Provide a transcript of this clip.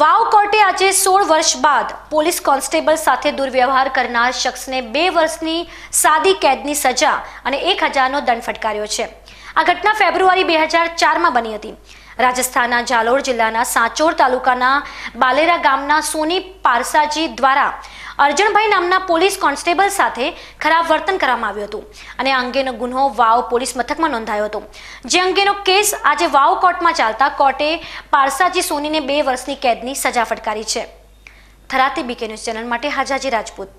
વાવ કોર્ટે આજે સોળ વર્ષ બાદ પોલીસ કોન્સ્ટેબલ સાથે દુર્વ્યવહાર કરનાર શખ્સને બે વર્ષની સાદી કેદની સજા અને એક હજારનો દંડ ફટકાર્યો છે આ ઘટના ફેબ્રુઆરી બે હજાર ચારમાં બની હતી રાજસ્થાનના જાલોર જિલ્લાના સાંચોર તાલુકાના બાલેરા ગામના સોની પારસાજી દ્વારા અર્જણભાઈ નામના પોલીસ કોન્સ્ટેબલ સાથે ખરાબ વર્તન કરવામાં આવ્યું હતું અને આ અંગેનો ગુન્હો વાવ પોલીસ મથકમાં નોંધાયો હતો જે અંગેનો કેસ આજે વાવ કોર્ટમાં ચાલતા કોર્ટે પારસાજી સોનીને બે વર્ષની કેદની સજા ફટકારી છે થરાતી બીકે ન્યૂઝ ચેનલ માટે હાજાજી રાજપૂત